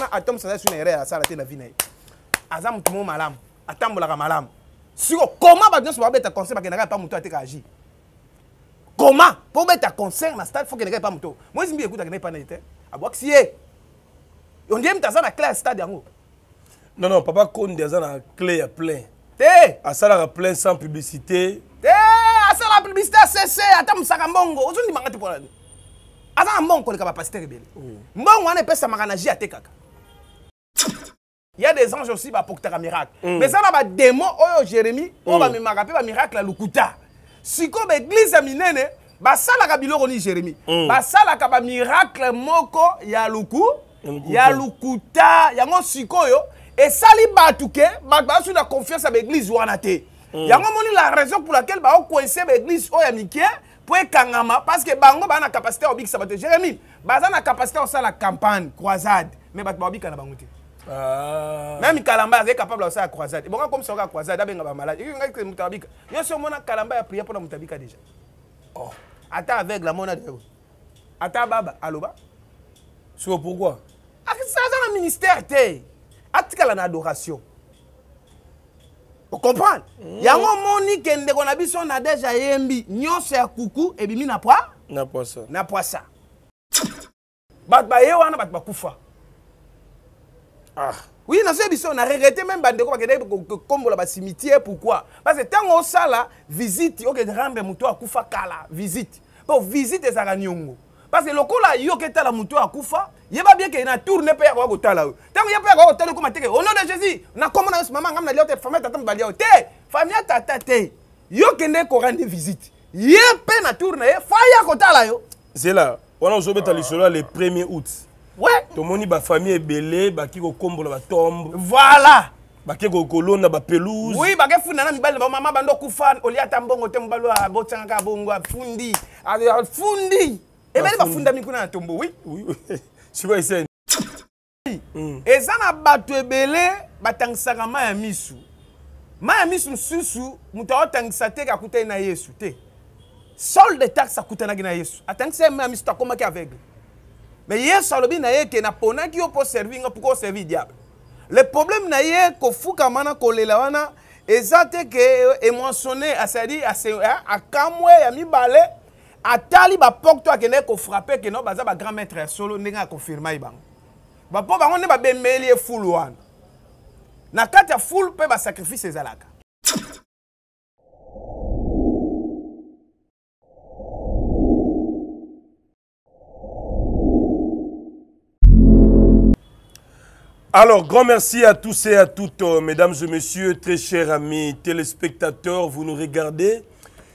wana atambusa aza su na erreur asala te na vi na ye aza motu moko malamu atambolaka malamu siko koma bato nyonso babeta concert bakendaka epa moto ateka agir koma mpo obeta concert na stade fo kendeka epa moto moyezi mbi ekutaka na epa na ye te abwakisi ye ondie mutu aza na clé ya stade yango non non papa konde aza na clé ya plein te asalaka plein sans publicité te asalaka publicité asese ata mosaka mbongo ozondimanga te mpona aza na mbongo koleka bapaster ebele oh. mbongo wana epesamaka na ji atekaka Il y a des anges aussi bah, pour faire un miracle. Mm. Mais ça, là, bah, démon, oh, Jérémie, on oh, va mm. bah, me rappeler un miracle à Lukuta. Si comme l'église ça Minene, basalaka biloko nini jérémi mm. basalaka miracle moko ya luku ya lukuta et sikoyo esali bato ke bazwi na confiance ya l'église wana ya mm. moni la raison pour laquelle baokoinse baeglise oyo oh, ya mike pour kangama, parce que bango a na capacité ya kobikisa bato jérémi baza na capacité ça la campagne croisade mais bato baobika na bango Ah. même kalamba azali capable asala croisade bonga komisa kaka croisade abenga bamalade ekoki ngai moto abika nyonso omona kalamba ya pria mpona moto abika déjà oh. ata aveugle amona deo ata baba aloba so pourquoi aza ah, na ministère te atikala na adoration okomprendre mm. yango omoni ke ndeko na biso na deja yembi nyonso ya kuku ebimi na poi na poisa bato baye wana bato bakufa Ah. Oui, dans cette édition, on a regretté même Bandeko Kombola ba cimetière. Pourquoi Parce que tant qu'on ça là, visite, ok, rambe mouto à Koufa Kala, visite. Bon, visite et Zaranyongo. Parce que le coup là, yo que tala mouto à Koufa, il va bien qu'il y a tourné père à Kotala. Tant qu'il y a pas père à Kotala, comme au nom de Jésus, on a commandé ce maman, on a dit, oh, famille tata mbalia, oh, te, famille tata te, yo que ne corande visite. Yé peine à tourner, eh. faya Kotala yo. C'est là, on a aujourd'hui le 1er août. ouais. tomoni bafamille ebele baki kokombola batombe voilà bake kolonda bapelouse oui bake funda na mibali bamama bando okufa olia ata mbongo te mobali abotangaka bongo afundi afundi ebele bafundami kuna na tombo oui hmm. Hmm. eza na bato ebele batangisaka ma ya misu ma ya misu mosusu moto aotangisa te akutani na yesu te solde taxe akutanaki na yesu atangisa ma ya misu to akomaki aveugle me yesu alobi na ye ete naponaki yo mpo servi nga mpoka oservi diable le problème na ye kofukama na kolela wana eza te ke emoisonne asadi akamwe ya mibale atali bapoke to akendeki kofrape keno baza bagrand maître ya solo ndenge akonfirma ye bango bapo bango nde babemeli ye fulu wana na kati ya fulu mpe basacrifice ezalaka Alors, grand merci à tous et à toutes, euh, mesdames et messieurs, très chers amis téléspectateurs, vous nous regardez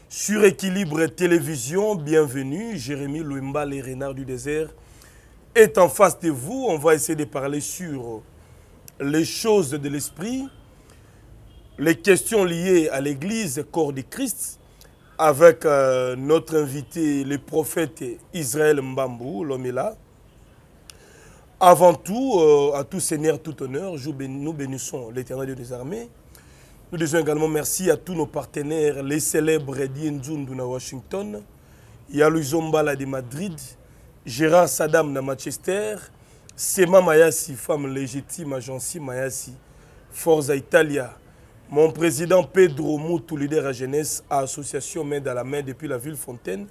sur Équilibre Télévision, bienvenue, Jérémy Louimba, les renards du désert, est en face de vous, on va essayer de parler sur les choses de l'esprit, les questions liées à l'Église, corps de Christ, avec euh, notre invité, le prophète Israël Mbambou, l'homme est là, avant tout, euh, à tout Seigneur, tout honneur, nous bénissons l'éternel Dieu des armées. Nous disons également merci à tous nos partenaires, les célèbres à Washington, Yalou Zombala de Madrid, Gérard Saddam de Manchester, Sema Mayasi, femme légitime, agence Mayasi, Forza Italia, mon président Pedro Moutou, leader à jeunesse à Association Main dans la Main depuis la ville Fontaine,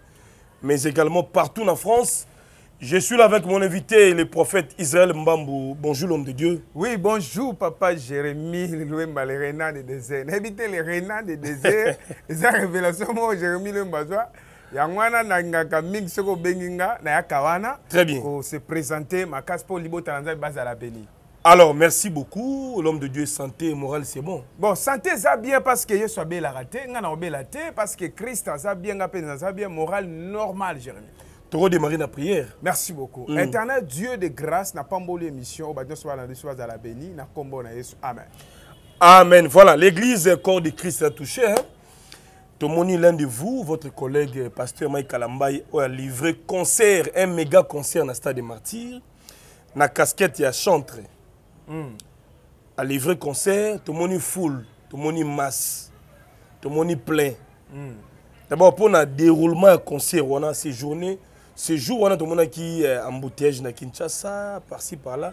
mais également partout en France, je suis là avec mon invité, le prophète Israël Mbambou. Bonjour l'homme de Dieu. Oui, bonjour papa Jérémie, le les des déserts. Invité le renards des déserts. C'est la révélation, moi, Jérémie ya Yangwana nangaka mingi soko benginga na yakawana. Très bien. Pour se présenter ma casse pour libo talanza baza la Alors merci beaucoup l'homme de Dieu santé morale c'est bon. Bon santé ça bien parce que suis la raté Je suis la raté, parce que Christ ça bien nga ça bien morale normal Jérémie. Tu démarrer la prière. Merci beaucoup. Mm. Dieu de grâce, n'a pas mboli émission. la béni, na kombo na Amen. Amen. Voilà, l'église le corps de Christ a touché. Hein. Tomoni, l'un de vous, votre collègue pasteur Mike Kalambay, a livré concert, un méga concert dans le stade des martyrs. Na casquette y a chantre. Mm. A livré concert, tomoni foule, tomoni masse, tomoni plein. Mm. D'abord, pour un déroulement du concert, on a ces journées. ce jour wana tomonaki euh, embouteillage na kinshasa parci parla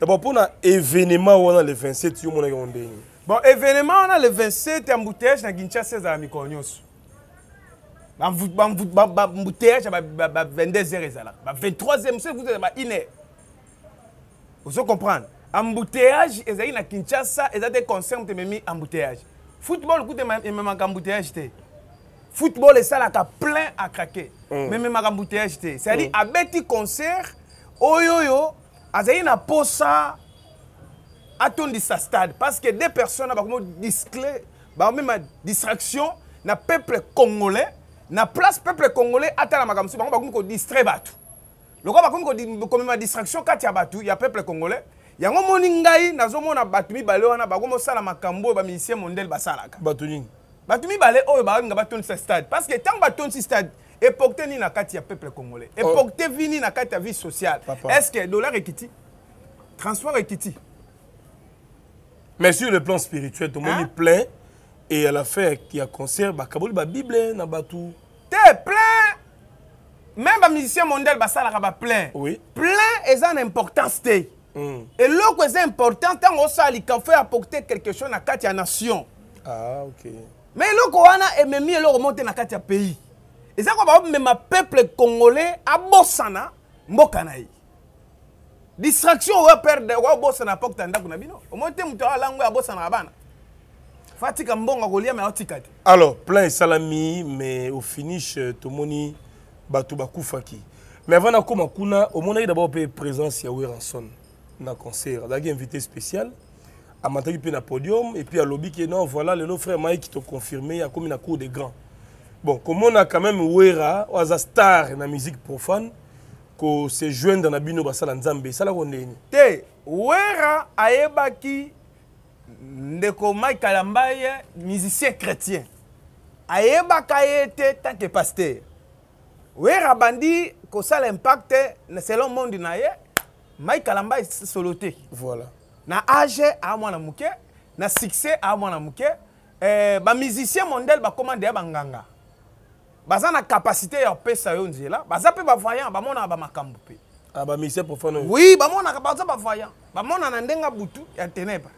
d'abord mpona événement wana le 27 yo omonaki yango ndenge bon événement wana le 27 embouteillage na kinshasa ezala mikolo nyonso bambouteillage ya ba 22 heures ezalaka ba 23 mosusu ba 1 heure ozo comprendre embouteillage ezalaki na kinshasa eza te concert moto ememi embouteillage football kuta ememaka embouteillage te football a plein à craquer mm. mais me c'est-à-dire mm. petit concert oyo oyo ça posa stade parce que des personnes bakomi bah, mis distraction na peuple congolais na place peuple congolais bah, Le distraction, bah, comme ma distraction kati il y a peuple congolais yango moni ngai a ba mibale ça la makambo oyo bamisien mondele basalaka bato mibale oyo balinga ce stade parce que ntango ce stade époque te nini na kati ya peuple congolais oh. époque porter vi nini na kati ya vie sociale est ce que dollar ekiti transport ekiti mais sur le plan spirituel hein? est plein et à a fin ya concert ba bah, bible na tout te plein même un musicien mondial basalaka plein oui. plein est en importance te mm. que c'est important ntango osalika fo apporter quelque chose na kati nation ah, ok. me eloko wana ememi eloko moko te na kati ya pays eza kwa baomema peuple congolais abosana mboka na ye distraction oyo perde oobosana pokta ndako na bino omoi te moto alango abosanaka bana fatika mbongo kolia me aotika te alors plan esalami mais au finish euh, tomoni bato bakufaki mais avant nakóma kuna omonaki dabord mpe présence ya weranson na concert azalaki invité spéciale amandaki puis na podium qui alobiki non voilà le frère confirmé a comme une cour de grands. bon on a quand même wera aux la musique profane kose joindre la bino basala nzambe la te wera ayebaki mike alambaye musicien chrétien ayebaka ye tant que pasteur. wera bandi ça l'impacte selon monde naie mike alambaye solo voilà na age aa mwana moke na succès aa mwana moke eh, bamusicien mondele bakomande ya banganga baza na capacité ya kopesa yo nzela baza mpe bavoyant bamonaka bamakambo mpe ah, bamusicien profane oui bamonaka baza bavoyant bamonana ndenge butu ya ténèbre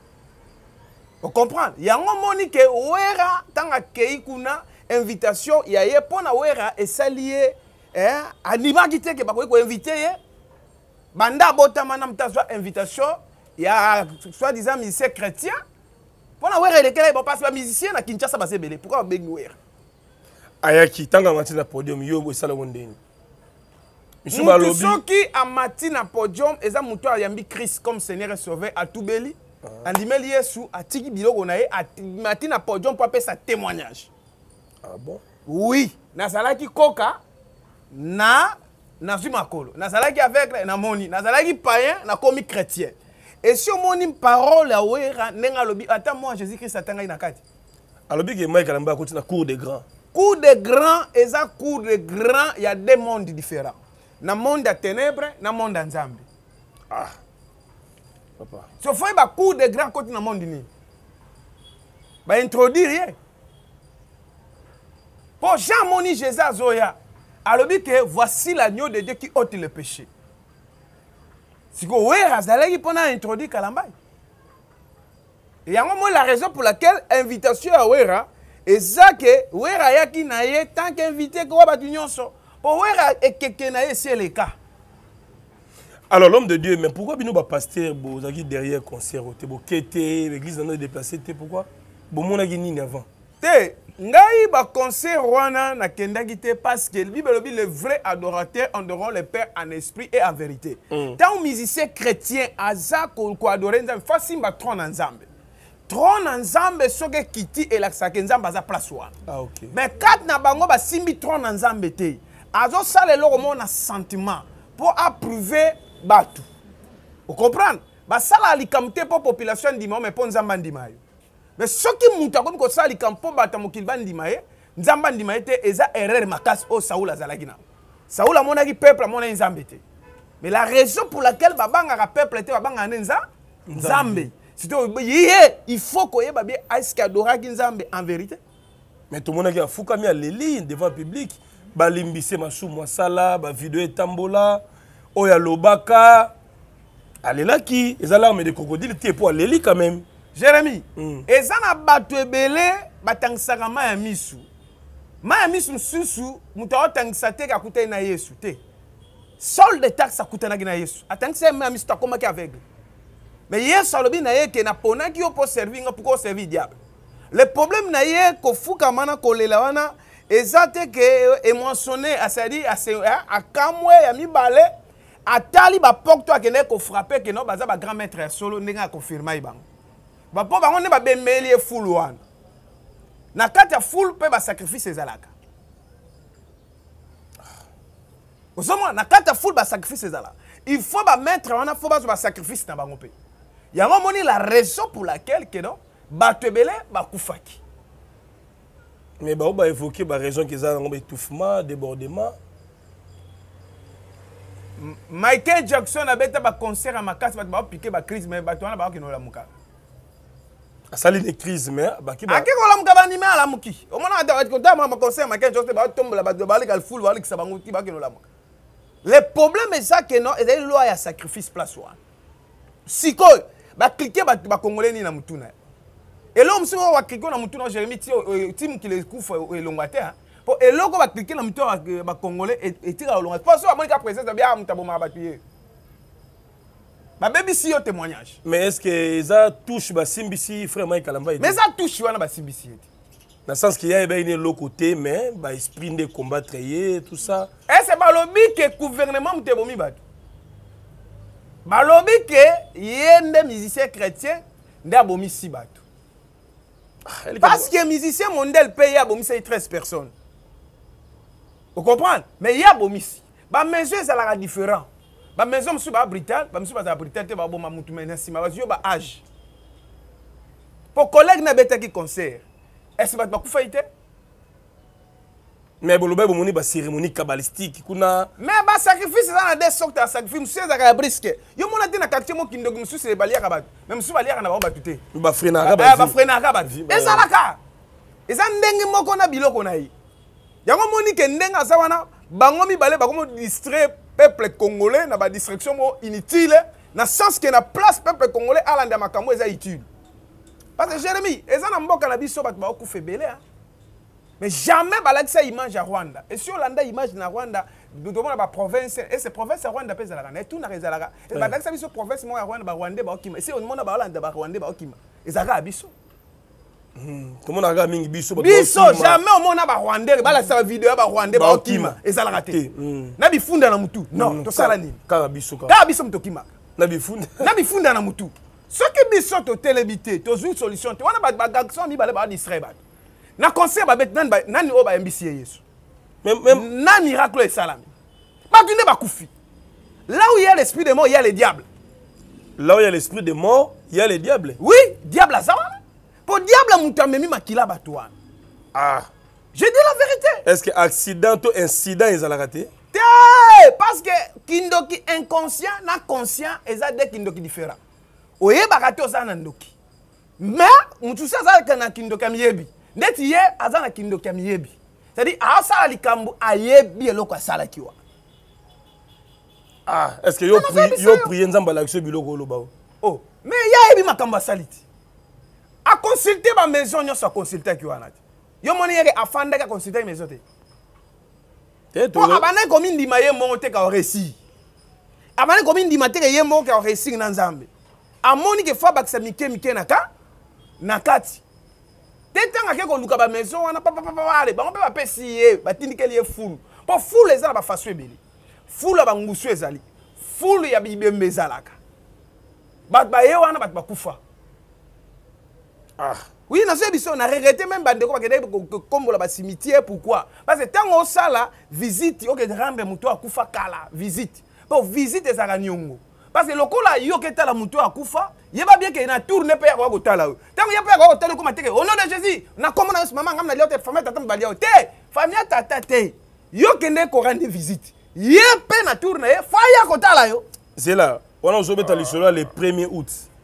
ocomprendre yango moni ke wera ntango akei kuna invitation ya ye mpo na wera esali ye eh, animaki te ke bakoki koinvite ye banda abotama na moto azwa invitation ya soi-disant musicien chrétien mpona were elekela ye bapasi bamusicien na kinshasa baza ebele pourkui babengi were ayaki ntango amati na podium yo esalango ndeni mutu soki amati na podium eza motu ayambi christ comme seigneur et sauveur atubeli ah. andimeli yesu atiki biloko na ye amati na podium mpo apesa témoignage ah bon? oui nazalaki koka na nazwi makolo nazalaki aveugle namoni nazalaki payen nakomi chrétien Et si on une parole à Ouera, attends moi Jésus-Christ attend à Inakati. Alors, bien moi Mike Alamba continue à cours des grands. cour des grands, et ça, cour des grands, il y a deux mondes différents. Dans le monde des ténèbres, dans le monde ensemble. Ah, papa. Si on fait, une cour des grands côté dans le monde ni. Bah, introduire, Pour Jean Moni Jésus Zoya, alors, que voici l'agneau de Dieu qui ôte le péché sikoyo were azalaki mpona introduire kalambai yango moi la raison pour laquelle invitation ya wera eza que wera ayaki na ye tant qu'invité kowa bato nyonso Pour wera ekeke na c'est le cas. alors l'homme de dieu mais pourquoi Pasteur bapasteur bozalaki derrière concert te boke te l'église nano déplacé te pourquoi bomonaki nini avant ngai baconseil wana nakendaki te parce que bible elobi le vrai adorateur honorant le père en esprit et en vérité mm. ntango musicien chrétien aza koadore nzambe fasimba tron na nzambe tron na nzambe soki ekiti elakisaka nzambe aza place wana ah, okay. mais kate na bango basimbi tron na nzambe te azosala eloko moko na sentiment mpo aprouve bato okomprendre basalaka likambo te mpo population andima yo mais mpo nzambe andima yo me soki moto akomi kosalika mpo bato mokili bandima ye nzambe Nzamba ye te eza erreur makasi oyo saul azalagina. na a monaki peuple mona nzambe te mais la raison pour laquelle babangaka peuple te babanga nde nzambe C'était ye il faut que bie eske adoraki nzambe en vérité mais tout tomonaki afukami aleli devant public vidéo tambola asala ya etambola oyo alobaka qui eza larme de crocodile te mpo aleli quand même jérémi mm. eza na bato ebele batangisaka ma ya misu ma ya misu mosusu moto aotangisa te akutani na yesu te solde taxe akutanaki na yesu atangisa ye ma ya misu to akómaki aveugle me yesu alobi na ye ete naponaki yo mpo servi nga mpuka oservi diable le problème na ye kofukama na kolela wana eza te ke emoisonne asadi akamwe ya mibale atali bapokto akende kofrape keno baza bagrand maître ya solo ndenge akonfirma ye bango bapo bango nde babembeli ye fulu wana na kati ya fulu mpe basakrifise ezalaka ozomona na kati ya fulu basakrifise ezalaka il faut bametre wana fo bazwa basakrifise na bango mpe yango omoni la raison pour laquelle kenon bato ebele bakufaki mais bango baévoke baraison keza nango baétouffement débordement michael jackson abeta baconcert ya makasi bato baopike bacrise mais bato wana baokendolamuka asali ne crise me abaki akekolamuka bandimi alamuki omonaa maconseil makenzi ote batombola bato baleka lifulu balekisa bango ti bakende olamuka le problème eza ke no ezali loi ya sacrifice place wana sikoyo baklike bato bakongole nini na mutu na yo eloko mosusu oyo baklike na mutu na jérémi ti euh, euh, mokili ekufa elongwa euh, te mpo eloko baklike na mutu bakongole etikala olongwa mpo so bamoni ka présence abiaa moto abomaka bato ye c'est yo témoignage mais est ce que ça touche simbici frère Mike kalamba mais ça touche wana ma simbici dans le sens y a eh bien une côté mais baesprit de combattre tout ça c'est que le gouvernement moto ebomi Il y a des eh, musiciens musicien chrétien chrétiens abomisi bato ah, parce que musicien mondele paye ye bomi 13 personnes Vous comprenez mais il y a musiciens. abomisi ça la différent bamaison mosusu baa brital bamosusu bazala brital te baboma mutu me na nsima bazwi yo baage mpo collègue nabetaki concert ese bato bakufai te mais bolobai bomoni bacérémonie cabalistique kuna mais basacrifice eza na de sorte ya sacrifice mosusu ezalaka ya briske yo mona te na quartier mokindoki mosusu baliaka bato mais mosusu baliaka na bango bato te bafrenaka eh, bato ezalaka eza ndenge moko na biloko na ye yango moni ke ndenge aza wana bango mibale bakomo distrait peuple congolais na ba distraction mo inutile na sens que na place peuple congolais à alanda makambo eza utile parce que Jérémie eza na mboka na biso beaucoup bakokufa ebele hein. mais jamais sa image à rwanda Et esi olanda image na rwanda nous devons la province et provinces rwanda et Tout na etunaka ezalaka balakisa biso province moko ya rwanda et barwandais baokima esi omona rwanda barwandais baokima ezalaka ya biso Hmm. a mingi biso biso jamais omona barwandere un ça l'a raté. Eh, hmm. na na non hmm, nini biso biso a na na qui biso tu te une solution te wana bato bagagson mibale pas bato na concert ba nani oyo bayembisi ye yesu na miracle oyo tu ne nde bakufi là où il y a l'esprit de mort il y a le diable là où il y a l'esprit de mort il y a le diable oui diable ça mpo diable moto amemi makila bato wana ah je dis la vérité est ce que accident to incident ezalaka te te parce que kindoki inconscient na conscient eza de kindoki différent oyebaka te oza na ndoki me motu so azalaka na kindoki ya miyebi ndeti ye aza na kindoki ya miyebi cetadire aosala likambo ayebi eloko asalaki wana ah est ce que yo prie nzambe alaki so biloko oloba o oh me ye ayebi makambo asali te aconsulte bamaison nyonso aconsultaki wana te yo moni yeke afandaki aconsultaki maison te po abandaki komindima ye moko te ka oresi abandaki komindima te ke ye moko ka oresir na nzambe amoni ke fo abakisa mike mike na ka na kati te ntango ake koluka bamaison wana papapapale bango mpe bapesi ye batindikeli ye fulu mpo fulu eza na bafaso ebele fulu ya bangusu ezali fulu ya bibembe ezalaka bato baye wana bato bakufa Ah. Oui, dans cette édition, on a regretté même que comme le bah, cimetière. Pourquoi Parce que tant qu'on ça là, visite, ok, rambe muto akufa Kala, visite. Bon, visite et Zaranyongo. Parce que le coup là, yo que la muto à Koufa, il va bien qu'il y a une tournée père au là Tant qu'il y a père au Tala, au nom de Jésus, on a commandé ce moment, on a dit, oh, famille tata mbalia, te, famille tata te, yo que ne qu'on rende visite. Il y a peine à tourner, ta là yo. C'est là, on a besoin de le 1er août.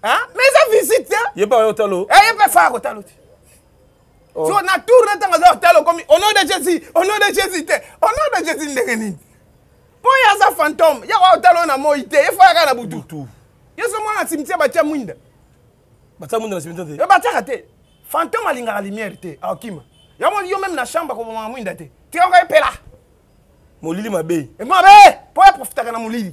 mais eza visite te ye mpe ayo otala ye mpe faya kotala te so na tour na ntango aza kotala okomi au nom de jésus au nom de jésus te au nom de jésus ndenge nini mpo ye aza fantôme ye koya kotala oyo na moi te ye faya kaka na butu ye so mwana na cimetière batya mwinda batya mwinda na cimetière te batyaka te fantôme alingaka lumière te aokima yango yo meme na chambre akobomaka mwinda te tika koka epela molili mabe eh, mabe mpo aprofitaka na molili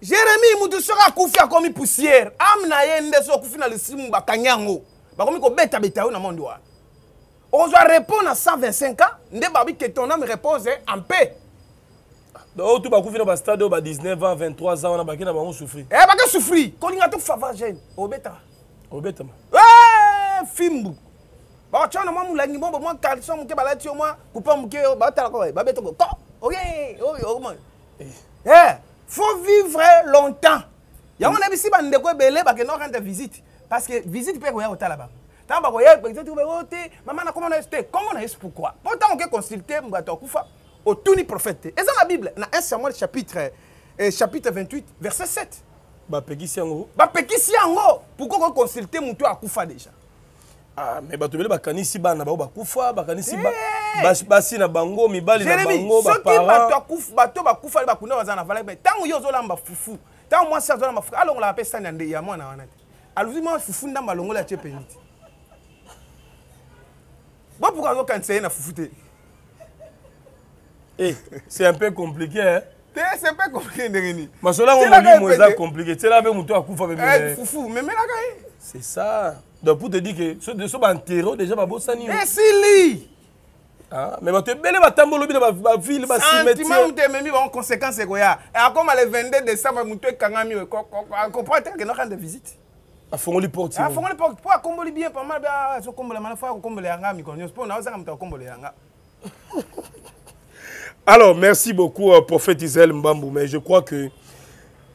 jeremie mutu soki akufi akomi poussière ame na ye nde so okufi na lisumu bakangi yango bakomi kobetabeta yo na mondi wana okozwa repos na 125 ans nde babi ke ton ame repose en paix oyo tu bakufi na bastade oyo ba 19 ans 23 ans wana baki na bango souffri e baki souffri kolinga to fava gene obetama obetama fimbu bakotya na mwa molangi mobo mwa calson moke balati yo mwa coupe moke batalaka babetako ko oye oyo okomona faut vivre longtemps Il y a yango ami si bandeko ebele bakenda kokanda visite parce que visite mpe koya kotala bango ntango bakoya ekpekzetubeo te mama nakoma na yesu te kombo na yesu pourkui mpo on oke consulte au akufa ni prophète Et dans la bible na 1 samuel chapitre eh, chapitre 28 verset 7 bapekisi bah, Pourquoi bapekisi consulter pourkui okoconsulte à akufa déjà ah, mais bato ebele bakanisi bana bao bakufa bakanisi ba... hey! Eh, basi na bango mibali na bango baparentsoki bato bakufali bakunda baza na valeur ntango yo ozolamba fufu ntango mwasi azolamba fufu alongolaka mpe sani ya nde ya mwana wana te aluzi mwa fufu ndambo alongoli atie peni te bopuka azokanisa ye na fufu te eh, c'est un peu compliqué hein? c'est un peu compliqué ndenge nini masolo yango molimo eza compliqué tiela mpe motu akufa eh, fufu memelaka ye c'est ça donc pour te dire que so banterro déjà babosani esili eh, Ah, mais te belle me bato ebele batambola obina bavile basentima mutu ememi bango conséquence ekoya akoma le 22 décembre kangami, ekangami comprend te akende rendre visite afongoli ah, porte afongoli ah, porte mpo akomboli bien pama azokombola bah, mana fo akokombola yanga mikolo nyonso mpo naozanga moto akokombola yanga alors merci beaucoup euh, prophète israël mbambu mais je crois que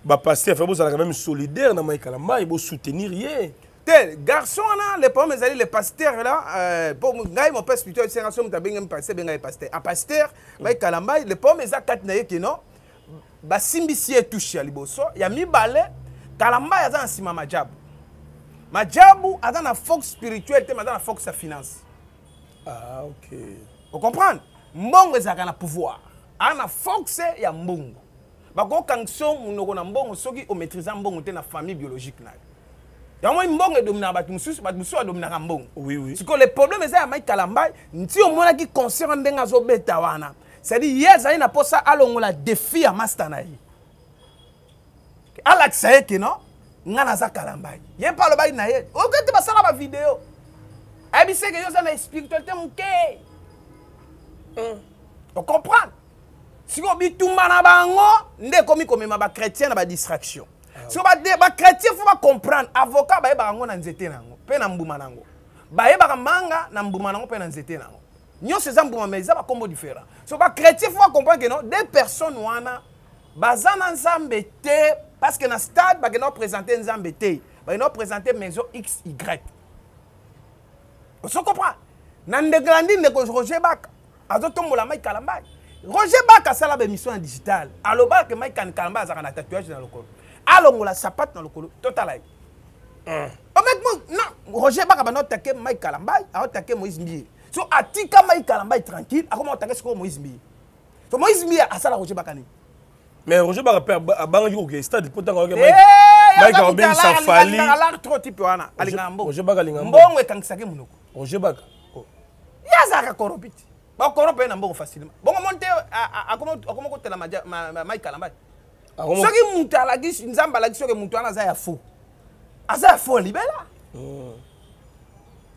bapasteur fa quand même solidaire dans na maikala mai soutenir ye te garçon wana lepao ezali le paster la po ngai mopa spirituel senga so moto abengami paster abengai paster apaster baekala mbai lepao eza kati na ye keno basimbisi ye touche ya liboso ya mibale kala mbai aza na nsima majabu majabu aza na force spirituel te me aza na force ya finance ah, okay. ocomprendre mbongo ezalaka na pouvoir aza na force ya mbongo bakokangisa so monoko na mbongo soki omaîtrisa mbongo te na famille biologique na ye yango moni mbongo edominaka bato mosusu bato mosusu badominaka mbongo sikoyo le problème eza ya mike kalambai nti omonaki concert wa ndenge azobeta wana cestadire ye azali na mposa alongola défi ya master na ye alakisa ye ke non ngai naza kalambai ye mpe alobaki na ye okete basala bavideo ayebisi eke yo oza na spiritualité moke mm. ocomprendre sikoyo bitumba na bango nde ekomi komema bachrétien na badistraction soki bakretien fo bacomprendre avocat bayebaka yango na nzete na yango mpe na mbuma na yango bayebaka manga na mbuma na yango mpe na nzete na yango nyonso eza mbuma mai eza bakombo différent so bakretien fo bacomprendre keno de personne wana baza na nzambe te parce que na stade bakenda koprésente nzambe te bakenda koprésente maison xy oso comprendre na ndengela ndi ndeko roger baka azotombola mai kalamba roger baka asala bemission ya digital alobaka ke mai kani kalamba azalaka na tatouage na lokolo alongola sapate na lokolo totala ye hmm. honnêtement non roger baka bana otake mai kalambai aotake moïse mbiye so atika mai kalambai tranquille akoma otake sikoyo moïse mbiye so moïse mbiye asala roger baka nini mais roger baka mpe abangaki kokee stade mpo ntango akemayika obengisa fali trop tipe wana alingaka mbongobongo ekangisaki monoko roger baka oh. ye azalaka corobite bakorope ye na mbongo facilement bongo moni te akoma kotelama mai kalambai Ah, soki moto alakisi nzambe alakisi soki moto wana aza ya faux aza ya faux libela hmm.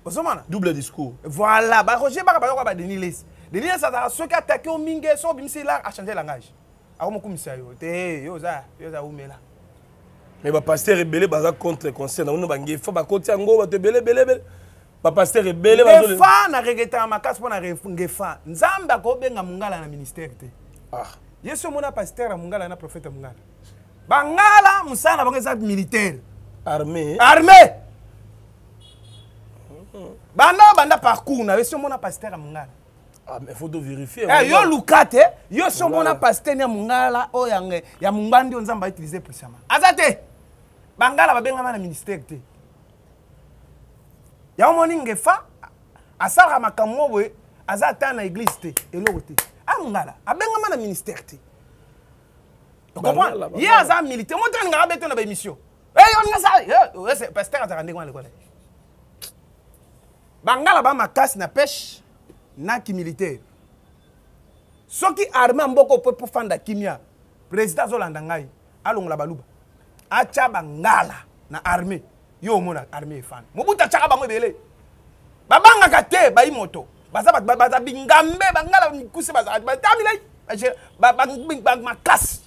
ozomona double discours voilà baroger baka bayoka badeni lesi deni lesi azalaka soki atake yo mingi soki obimisi lar achange langage akomokumisa yo te yo oza yo oza umela mais bapaster ebele baza contre concert nango bangefa bakoti yango bato ebelebelebele bapaster ebele ngefa na regretaka makasi mpo na ngefa nzambe akobenga mongala na ministère te ah. ye so omona paster ya mongala na prophete ya mongala bangala mosala na bango eza militaire armée armée banda banda parcours na yo so omona paster ya mongala ah, eh, yo luka te yo so omona paster ya mongala oyo ya mongandi oyo nzambe autilize puissama aza te bangala babengama na ministère te yango moni ngefa asalaka makambo oyo boye aza ata na église te eloko te angala abengama na ministère te ocomprendre ye aza militaire motaningaka abe to na baémission eyonasa eh, eh, oh, pasteur azaka ndenge wana lekola bangala bamakasi na peshe naki militaire soki armé ya mboka mpo pofanda kimia président azolanda ngai alongola baluba atya bangala na armé yo omona armé efanda mobutu atyaka bango ebele babangaka te bayi moto baza bato baza bingambe bangala mikuse batamilai bamakasi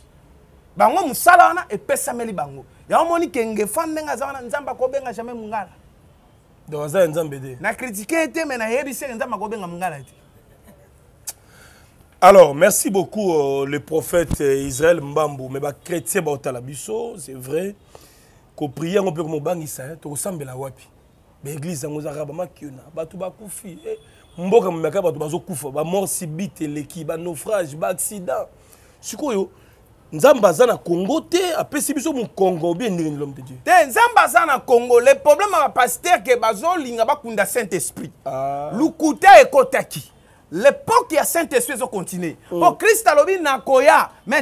bango mosala wana epesameli bango yango moni kenge fa ndenge aza wana nzambe akobenga jamai mongala donc aza ya nzambe te nakritike te me nayebiseke nzambe akobenga mongala te Alors, merci beaucoup euh, le prophète euh, Israël Mbambou. Mais bah, chrétien, bah, c'est vrai. Qu'on prie, on peut comme on bangissa, eh, hein, tu ressembles à Wapi. Mais l'église, on a rabama qui on a, bah, tout bah, koufi. Eh. mboka mmeka bato bazokufa bamort sibite naufrage ba accident sikoyo nzamba za na congo te apesi biso de dieu congo le problème que pasteur ke bazolinga bakunda saint esprit ah. lukuta ekotaki l'époque ya saint esprit ezokontinue Christ mm. Christ alobi nakoya me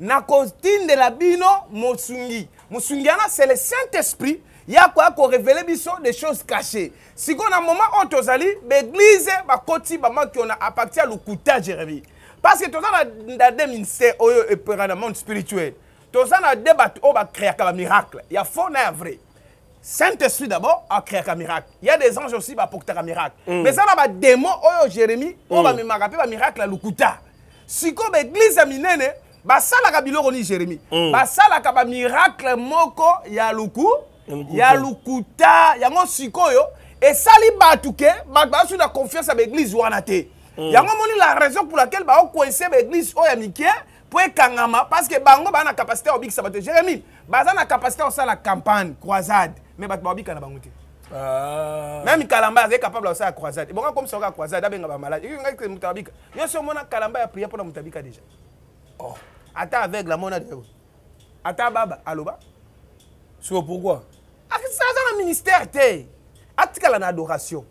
ntango de la bino mosungi mosungi ana c'est le saint esprit il y a quoi qu'on biso des choses cachées Si qu'on un moment on tozali baeglize bakoti bamaki qu'on a appartient à lokuta jérémie parce que ministères na de ministère oyo dans le monde spirituel on va créer comme miracle. Il y a faux na vrai Saint-Esprit d'abord a créé un miracle. Il y a des anges aussi qui porter un miracle. Mm. Mais ça, là, a démon, oh, Jérémie, on va mm. me rappeler un miracle à Lukuta. Si comme l'église minene, bah ça, ni Jérémie. Mm. Bah ça, là, miracle moko, ya Lukuta yalukuta lukuta yango sikoyo esali bato ke bato bazwi na confiance avec l'Église wanate mm. yango moni la raison pour laquelle baokoinse baeglise oyo ya mike mpo kangama parce que bango baza na capacité ya kobikisa bato jérémi baza na capacité ça la campagne croisade mais bat baobika na bango te Ah. même kalamba est capable la croisade ebonga komisaka ya croisade abenga bamalade moto abika nyonso omona kalamba ya prié pour la mutabika déjà oh. avec la monade. ata baba aloba sur pourquoi aza ah, na ministère te atikala na adoration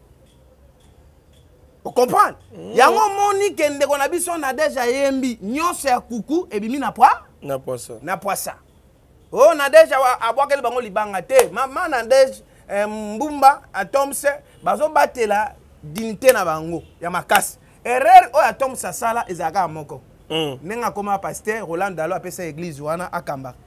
okomprendre mm. yango omoni ke ndeko na biso na deja ayembi nyonso ya kuku ebimi na poi na poisa oyo oh, na deja abwakeli bango libanga te mama na deja eh, mbumba atomse bazobatela dignité na bango ya makasi erreur oyo atomse asala ezalaka ya moko mm. ndenge akoma paster roland dalo apesa eglize wana akambaka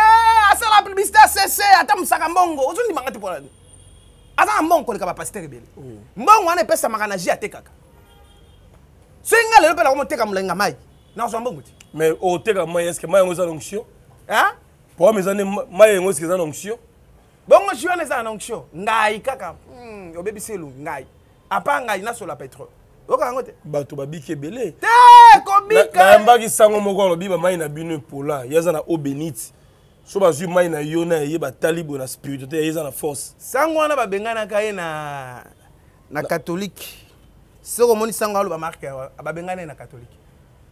ata publicité asese ata mosaka mbongo ozondima nga te mpona nini aza na mbongo koleka bapaster ebele mm. mbongo wana epesamaka na ji atekaka so ye nga lelo mpe nakomoteka molenga mai nazwa mbongo te mais oteka mai estce mai yango eza na onction poame eza nde mai yango estce eza na onction bongo ji wana eza na onction ngai kaka hmm, obebisi elongi ngai apa ngai nasola petrole oyoka yango te bato babiki ebele te kobika nayambaki sango moko alobi bamai na bino epola yaza na eau benite so bazwi mai na yo na ye batali boye na spiritualité ya ye eza na force sango wana babenganaka ye na na katholike soki omoni sango aloba marke babengana ye na katholike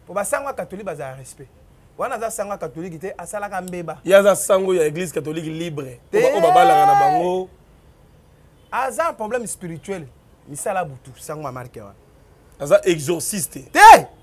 mpo basango ya katholike bazala respect wana aza sango ya katholike te asalaka mbeba ye aza sango ya église catholique libre oyo babalaka na bango aza na problème spirituel misala butu sango ya marke wana aza exorciste te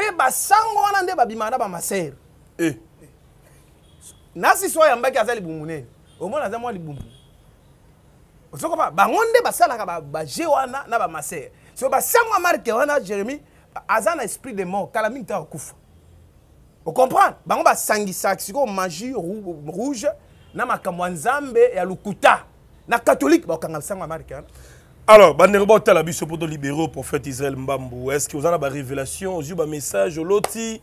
mpe basango wana nde babimaka na bamasere e. nasi so ayambaki aza libumu nene omona aza mwa libumu ozokopa bango nde basalaka baje wana na bamasere so basango ya marke wana jérémi aza na esprit de mort kala mingi ta okufa okomprendre bango basangisaka sikoyo magie rouge na makambo ya nzambe ya lokuta na katholike bakokanga sango ya marke wana Alors, bandeko botala pour libérer le prophète Israël Mbambo. Est-ce que vous avez une révélation, aux yeux ba message au loti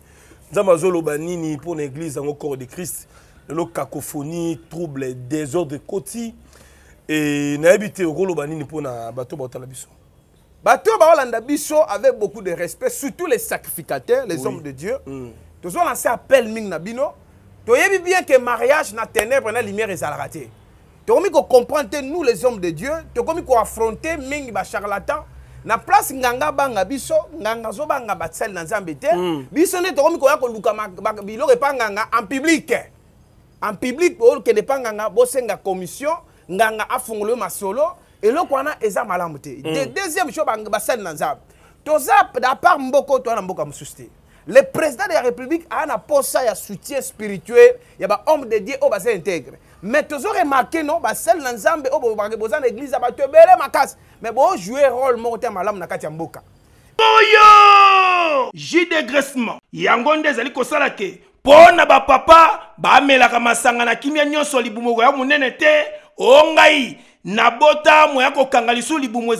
nzamba zoloba nini pour l'église le corps de Christ le cacophonie, trouble, désordre cotti, et nayebi au okoloba nini pour na bato botala Bateau ba landa biso avec beaucoup de respect surtout les sacrificateurs, les hommes de Dieu. Mm. lancé lancer appel ming na bino. Toyebi bien que mariage na ténèbres la lumière raté. tokomi kocomprendre te nous les hommes de dieu tokomi koaffronte mingi bacharlatan na place nganga banga biso nganga azobanga basali na nzambe te mm. biso nde tokomi koya koluka biloko epa nganga en public en public okende epa nganga bosenga commission nganga afungoli yo masolo eloko wana eza malamu te mm. de deuxième cho basali na nzambe toza na part mboka to wana mboka mosusu te le président de la république a na y ya soutien spirituel a homme de dieu oyo oh, baza intègre mais tozoremarke no basele na nzambe oyo oh, bah, bah, l'église, na bah, tu es belle, ma makasi mais jouer rôle moko te nakatiamboka. na mboka oyo ju de Yangonde, Zali nde ezali kosala ke bah na la bamelaka masanga na kimia nyonso libumoko ya munene te ongai nabota moya kokanga lisusu libumu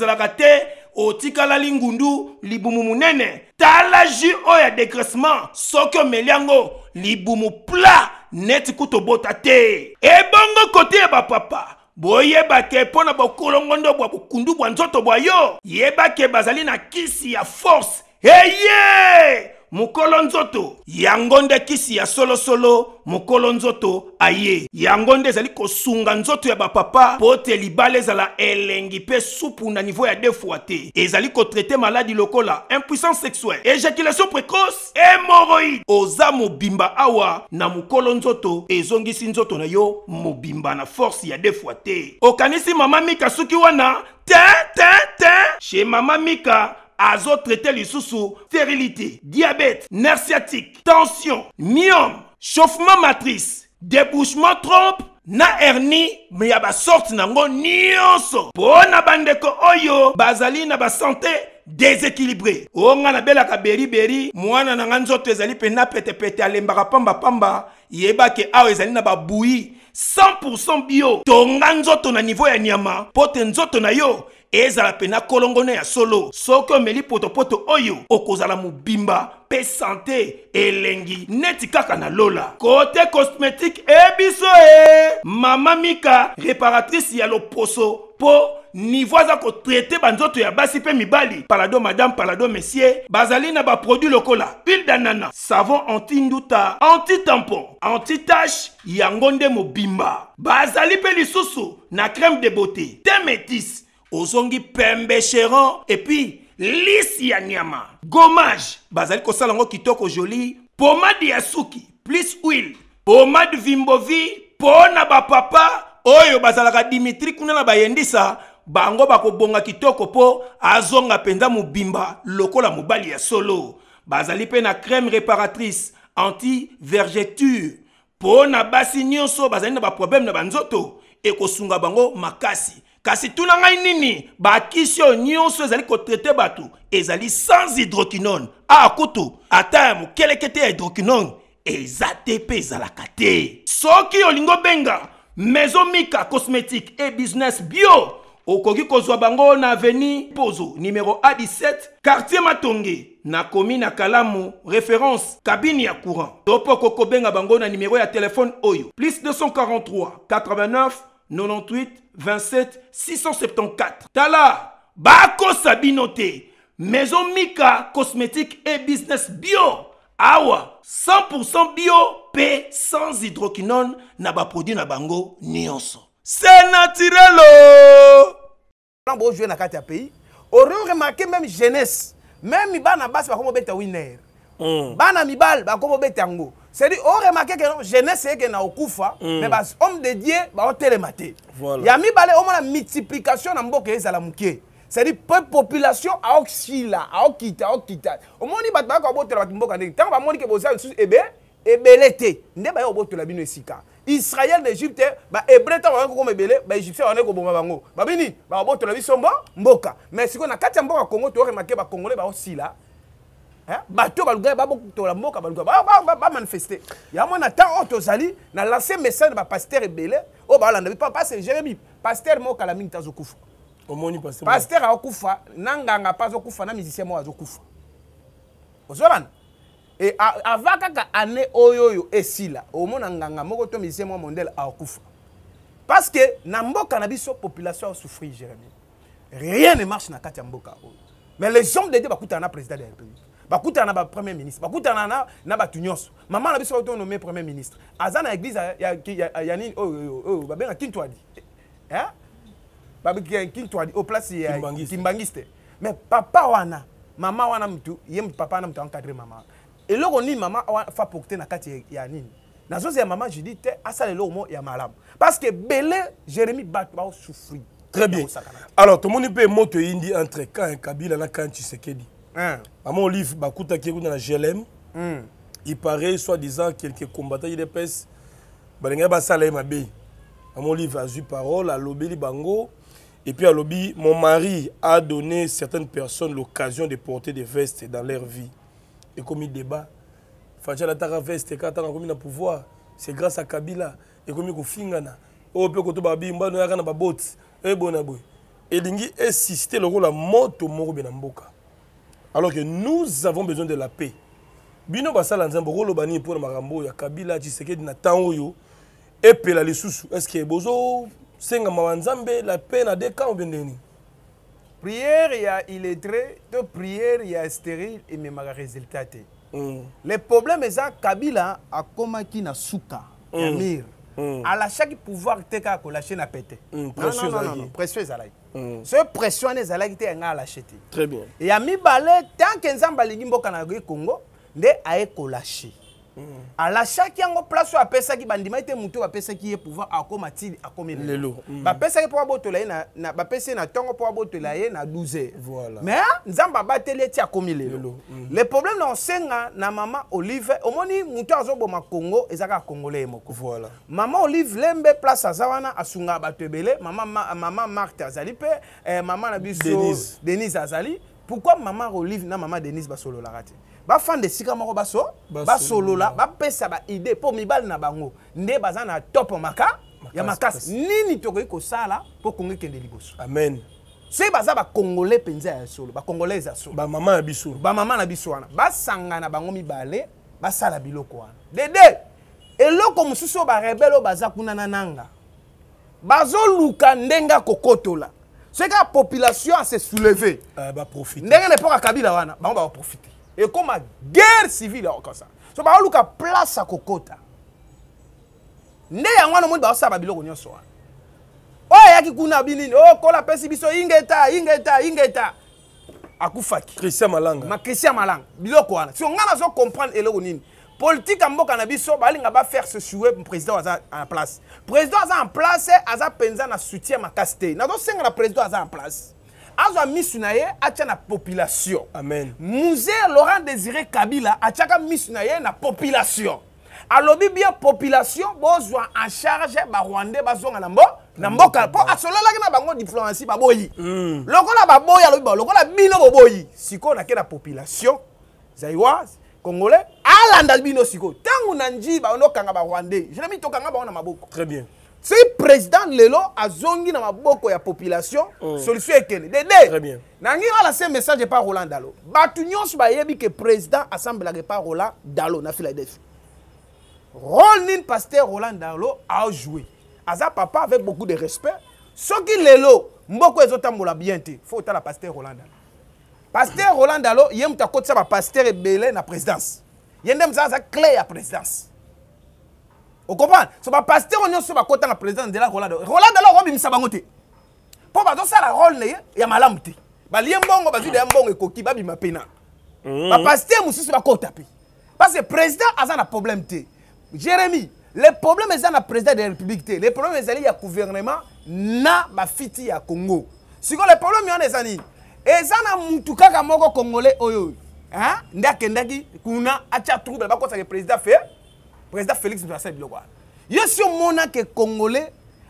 otikalali ngundu libumu munene tala jus oyo ya degressement soki omeli yango libumu pla neti kutobota te ebongo kote ya bapapa boyebake mpo na bokolongondo bwa bokundu bwa nzoto bwa yo yebake bazali na kisi ya force eye hey, yeah! mokolo nzoto yango nde kisi ya solosolo mokolo nzoto aye yango nde ezali kosunga nzoto ya bapapa mpo ete libala ezala elengi mpe supu na nivo ya defoi te ezali kotraite maladi lokola impuissance sexuelle éjaculation précoce hémoroïde oza mobimba awa na mokolo nzoto ezongisi nzoto na yo mobimba na force ya defoi te okanisi mama mika soki wana te te te chez mama mika sous lisusu stérilité diabète nerf tension myome chauffement matrice débouchement trompe na hernie me yaba sorte nango nyonso so. na bandeko oyo bazali na santé déséquilibré bela ka beri beri. mwana na zali pe na pete pete alembaka pamba yebake ke ezali na ba boui 100% bio tonga to na niveau ya nyama pote nzo na yo ezala pena kolongone ya solo soki omeli potopoto oyo okozala mobimba mpe sante elengi neti kaka na lola kote cosmétique ebiso e mama mika réparatrice ya loposo mpo nivo aza kotraite banzoto ya basi mi mibali palado madame palado messier bazali na baproduit lokola pile danana savon anti-nduta anti-tampon anti-tache yango nde bimba, bazali mpe lisusu na crème de beauté te métis ozongi pembe et puis lisi ya nyama gommage bazali kosala yango kitoko joli pomade yasuki plus huile pomade vimbovi mpo na bapapa oyo bazalaka dimitri kuna na bayendisa bango bakobonga kitoko po, azonga mpenza bimba lokola mobali ya solo bazali mpe na crème réparatrice anti vergeture mpo na basi so. bazali na problème na banzoto ekosunga bango makasi kasi tout ngai nini bakisi se zali ko kotraite batu, ezali sans hydroquinone A ah, kutu ata terme mokeleke est ya hydroquinone eza te mpe so te benga, olingi maison mika cosmétique et business bio au kozwa bango na aveni pozo numéro a17 quartier matonge na komi kalamu référence Cabine ya courant Topoko mpo kobenga bango na de téléphone oyo plus 243 89 98 27 674 tala bako sabinote, maison mika cosmétique et business bio awa 100% bio p sans hydroquinone na produit na bango c'est naturel. naturelo oh! Lambo joué na kati pays orion remarqué même jeunesse même hmm. bana basi bakoma obeta winner bana bal Bako obeta yango c'est-à-dire oremarke ke jeunesse ekenda okufa me mm. bahomme de dieu baotelema te ya mibale omona multiplication na mboka ezala moke c'est-à-dire peu population aokila aokita aokita omoni bato bayaka kobotela bato mboka ndenge ntango bamoni ke bozala lisusu ebe ebele te nde baya kobotola bino esika israel na égypte bahébre ntango bayaki kokoma ebele baégyptien bayaki koboma bango babini bakobotola biso mbo mboka mais sikoyo na kati ya mboka congo tooremarke bacongolais baosila Hein? bato baluka babokutola mboka baluka bamanifeste yango na ntango oyo tozali na lance message na bapaster ebele oyo oh, baolanda bipa pase jérémi paster moko kala mingi te azokufa omoni paster aokufa na nganga mpe azokufa na musicien moko azokufa ozolanda e et kaka ane oyo oyo esila omona nganga moko to musicien moko mondele aokufa parce que na mboka na biso population asouffrir Jérémie rien ne marche na kati mboka oyo mais les hommes de dieu bakutana na président de la république Bakuta ba premier ministre bakuta na na batu nyonso Maman na biso auto nommé premier ministre aza na église ya ya oh, oh, ben, babenga kintwadi hein eh? babenga kintwadi au place ya kimbangiste mais papa wana Maman wana mtu Yem papa n'a mtu encadrer mama dit ni mama fa porter na kati ya nini nazoza ya mama je dis te asala mo ya malamu parce que bele jérémie bato souffrit Très bien. Alors, tout le monde peut moto indi entre quand Kabila na quand Tshisekedi. Ah. Maman Olive, Bakuta qui est dans la GLM, hmm. il paraît soi-disant quelques combattants, il épaisse, Balenga Bassalem Abé. Maman Olive a eu parole, à lobby Bango, et puis à lobby, mon mari a donné certaines personnes l'occasion de porter des vestes dans leur vie. Et comme il débat, Fadjala Tara veste, quand on a pouvoir, c'est grâce à Kabila, et comme il Fingana, au oh, peu que babi, mbano yaka na babot, et bonaboy. Et l'ingi est cité le rôle à moto moro benamboka alors que nous avons besoin de la paix bino basala nzambe okolobani pour na makambo ya kabila tshisekedi na est-ce epela lisusu estce singa banzambe la paix na de kamp bendeni priere ya très de priere ya stérile ememaka résultat mm. le problème a kabila a qui na suka mm. ya mire mm. alashaki hmm. pouvoir te kaka kolâche na pete mm, précieuse Mm. soki pression wana ezalaki te yanga alashe te ya mibale tanke nzambe alingi mboka na ye kongo nde aye kolashe Mm. alachaki yango place oyo apesaki bandima ete motu oyo bapesaki ye pouvoir akóma tili akómi lelo mm. bapesaki mpo abotola ye bapesi ye na ntongo mpo abotola ye na 12 heures mais nzambe abateli eti akómi lelo mm. le problème na osenga na mama olive omoni motu azoboma congo eza kaka congolais ye moko mama olive lembe place aza wana asungaka bato ebele mama marte azali mpe eh, mama na biso denise azali pourquoi mama olive na mama denise basololaka te bafanda esika moko baso basolola bapesa baide mpo mibali na bango nde baza na topo maka ya makasi nini tokoki kosala mpo kongo ekende liboso amen se baza bakongolais mpenza ya solo bakongolaise ya solo bamama na biso bamama na biso wana basangana bango mibale basala biloko wana dede eloko mosusu oyo barebele oyo baza kuna na nanga bazoluka ndenge akokotola soki population ase souleve ah, ndenge na epoka kabila wana bango bakoprofite ekóma guerre civile akosa so baoluka place akokɔta nde yango wana omoni baosala babiloko nyonso wana oyo ayaki kuna binini okola oh, apesi biso ingeta ingeta ingeta akufaki christian malanga ma christian malanga biloko wana so ngai nazokomprendre eloko nini politike ya mboka na biso balinga bafaire se sue président aza en place président aza en place aza mpenza na soutien makasi te nazosengana président aza en place Azo misu na atia na population amen musée laurent désiré kabila atiaka ka na na population alobi bien population bozwa en charge barwandais bazonga na mbo na mboka mpo la na bango diplomatie baboyi mm. lokola baboyi alobi lokola bino boboyi sikona nake na population zaiwa congolais alanda bino sikoyo ntango na njiba ondokanga barwandais jenami tokanga bango na maboko très bien soki président lelo azongi na maboko ya population mm. solution ekende dede nangi alasa message epa roland dalo bato nyonso bayebi ke président assemblelaka epa roland dalo na philadelphie rôle nini pasteur roland dalo ajoue aza papa avec beaucoup de respect soki lelo mboka ezotambola bien te fo otala pasteur roland dalo pasteur roland dalo ye moto akotisa bapaster ebele na présidence ye nde moto aza cle ya présidence okomprendre so bapaster oyo nyonso bakɔtanga président nzela rolando rolando ala okobimisa bango te mpo bazosala role na ye ya malamu te balie mbongo bazwi na ye mbongo ekoki babima pena mm. bapaster mosusu bakɔta mpe parce que président aza na problème te jérémi le problème eza na président de la république te le problème ezali ya gouvernement na bafiti ya congo sikoyo le problème wana eza nini eza na mutu kaka moko congolais oyo nde akendaki kuna atya trouble bakosaka président fe président félix moto asala biloko wana yo si Congolais a congolais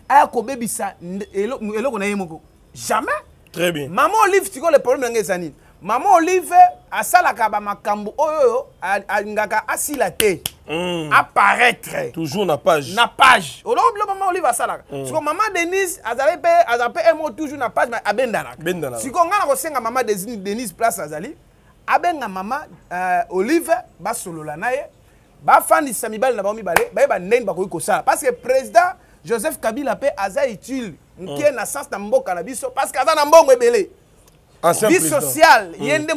aya kobebisa eloko na yemoko. jamais très bien Maman olive sikoyo le problème nanga eza nini Maman olive asalaka bamakambo oyo oyo alingaka asila te mm. apparaître toujours na page na page oloko bilo maman olive asalaka mm. sikoyo maman denise azali mpe azala un emo toujours na page abendanaka sikoyo ngai na kosenga maman denise Denise place azali abenga mama maman euh, olive basolola na ye bafandisa samibale na ba mibale ba ko ko kosala parce que président joseph kabila pe aza utile mokie mm. na sens na mboka na biso parce que aza na mbongo ebele vie sociale mm. ye nde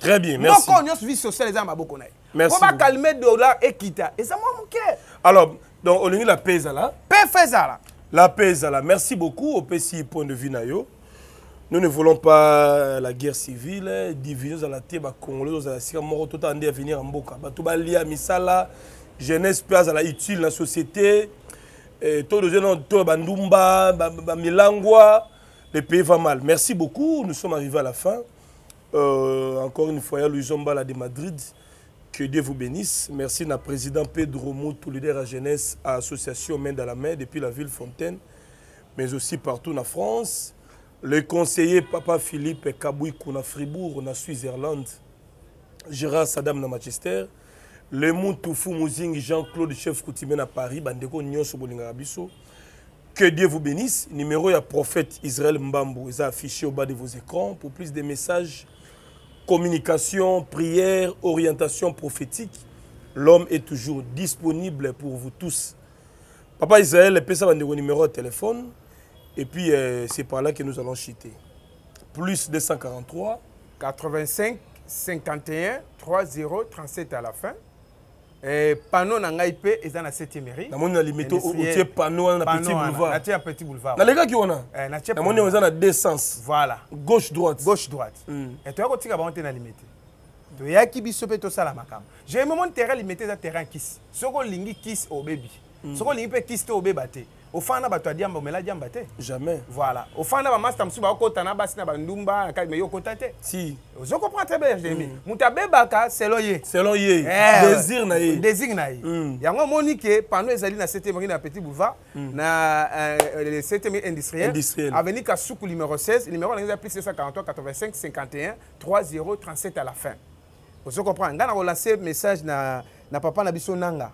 Très bien, merci. Donc, on vie sociale, les maboko na. Merci. On va calmer dollar et kita. Et ça moi moké. Alors, donc on a la paix là. Paix fait ça là. La paix là. Merci beaucoup au PCI point de vue nous ne voulons pas la guerre civile, division à la terre, bah, Congolais, à la Syrie, mort tout à venir en Boka. Bah, tout lié à Misala, jeunesse place à la utile, la société, tout le jeune, tout Bandumba, bah, Milangwa, le pays va mal. Merci beaucoup, nous sommes arrivés à la fin. Euh, encore une fois, Louis Zombala de Madrid, que Dieu vous bénisse. Merci à président Pedro Moutou, leader à jeunesse à l'association Main dans la main depuis la ville Fontaine, mais aussi partout en France le conseiller Papa Philippe Kabouikou na Fribourg, na Suisse-Irlande, Gérard Sadam na Manchester, le Moutoufou Mouzing Jean-Claude Chef Koutimé na Paris, Bandeko Nyonso Bolinga Que Dieu vous bénisse. Numéro ya prophète Israël Mbambo est affiché au bas de vos écrans pour plus de messages, communication, prière, orientation prophétique. L'homme est toujours disponible pour vous tous. Papa Israël, pesa bandeko numéro de téléphone et puis, euh, c'est par là que nous allons chiter. Plus 243. 85, 51, 3, 0, 37 à la fin. Et eh, panneau dans l'IP et dans la 7e mairie. Dans mon limite, au tiers panneau dans Petit Boulevard. Dans eh, Petit Boulevard. Dans les gars qui ont. Dans mon on a deux sens. Voilà. Gauche droite. Gauche droite. Et toi, tu as monté dans limite. Tu as qui petit pe sala makam. J'ai un moment terrain limité dans terrain qui kiss. Soko lingi kiss au baby. Hmm. Soko lingi pe kiss to au baby ofanda bato adiamba omela diamba te jamais voilà au ofanda bamasta mosusu baokɔtana basi sina bandumba na kati me yo okɔta te si je comprends très bien jeremi moto abebaka selo ye selon ye eh, désir na ye désir na ye mm. yango monique panneau pano ezali na septième rue na petit boulevard mm. na euh, euh, le septième industriel avenue kasuku numéro 16 numéro nango c'est plus 85 51 30 37 à la fin vous comprenez ngai na kolase message na na papa na biso nanga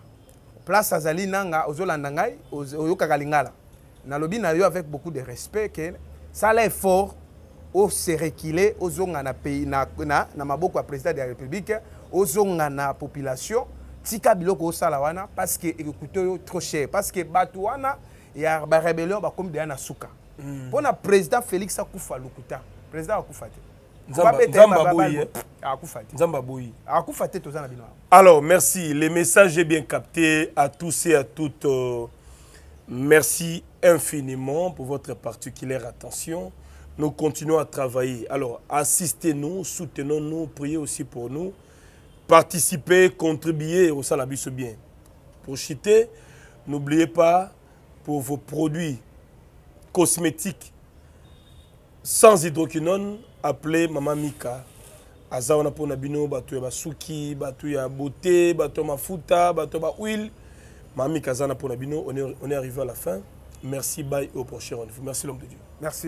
place azali nanga ozolanda ngai oyokaka lingala nalobi na yo avec beaucoup de respect ke sala effort oserekile ozonga na pays na, na, na maboko ya président de la république ozonga na population tika biloko osala wana parce que ekokute yo trop cher parce que bato wana ya barébellion bakomi deya na suka hmm. mpo mm. président félix akufa lokuta président akufa te eh. Alors, merci. Les messages est bien capté à tous et à toutes. Euh, merci infiniment pour votre particulière attention. Nous continuons à travailler. Alors, assistez-nous, soutenez nous priez aussi pour nous. Participez, contribuez au Salabus bien. Pour chiter, n'oubliez pas, pour vos produits cosmétiques sans hydroquinone, appelé Maman Mika. aza ponabino a ya basuki bato ya beauté bato ya mafuta bato ya Maman Mika, aza on on est, on est arrivé à la fin merci bye au prochain rendez-vous merci l'homme de dieu merci